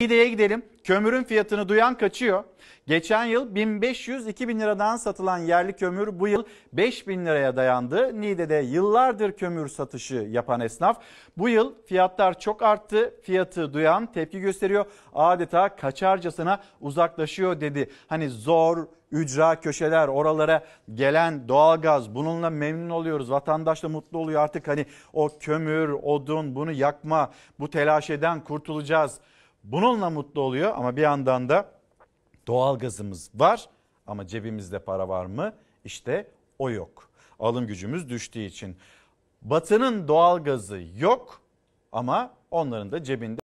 İde'ye gidelim. Kömürün fiyatını duyan kaçıyor. Geçen yıl 1500-2000 liradan satılan yerli kömür bu yıl 5000 liraya dayandı. Niğde'de yıllardır kömür satışı yapan esnaf bu yıl fiyatlar çok arttı. Fiyatı duyan tepki gösteriyor. Adeta kaçarcasına uzaklaşıyor dedi. Hani zor, ücra köşeler oralara gelen doğalgaz bununla memnun oluyoruz. Vatandaş da mutlu oluyor artık hani o kömür, odun bunu yakma bu telaşeden kurtulacağız Bununla mutlu oluyor ama bir yandan da doğal gazımız var ama cebimizde para var mı? İşte o yok. Alım gücümüz düştüğü için. Batının doğal gazı yok ama onların da cebinde